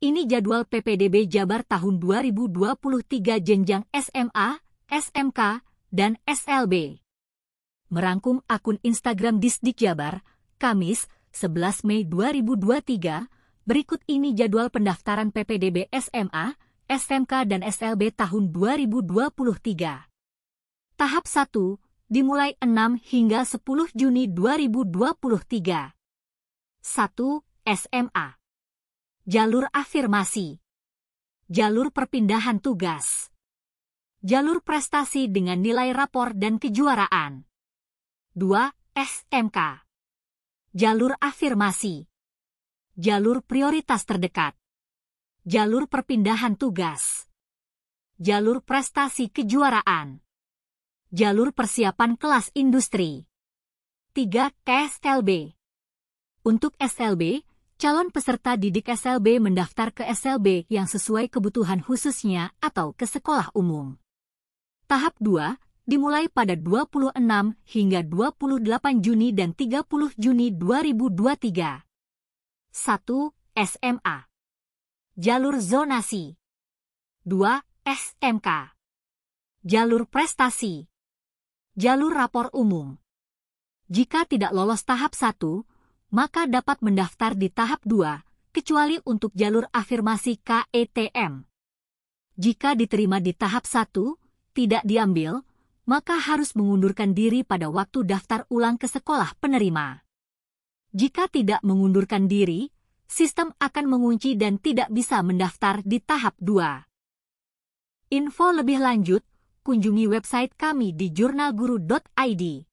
Ini jadwal PPDB Jabar tahun 2023 jenjang SMA, SMK, dan SLB. Merangkum akun Instagram Disdik Jabar, Kamis, 11 Mei 2023, berikut ini jadwal pendaftaran PPDB SMA, SMK dan SLB tahun 2023. Tahap 1 dimulai 6 hingga 10 Juni 2023. 1. SMA jalur afirmasi, jalur perpindahan tugas, jalur prestasi dengan nilai rapor dan kejuaraan. 2. SMK Jalur afirmasi Jalur prioritas terdekat Jalur perpindahan tugas Jalur prestasi kejuaraan Jalur persiapan kelas industri 3. KSLB Untuk SLB, calon peserta didik SLB mendaftar ke SLB yang sesuai kebutuhan khususnya atau ke sekolah umum. Tahap 2 dimulai pada 26 hingga 28 Juni dan 30 Juni 2023. 1. SMA Jalur zonasi 2. SMK Jalur prestasi Jalur rapor umum Jika tidak lolos tahap 1, maka dapat mendaftar di tahap 2, kecuali untuk jalur afirmasi KETM. Jika diterima di tahap 1, tidak diambil, maka harus mengundurkan diri pada waktu daftar ulang ke sekolah penerima. Jika tidak mengundurkan diri, sistem akan mengunci dan tidak bisa mendaftar di tahap 2. Info lebih lanjut, kunjungi website kami di jurnalguru.id.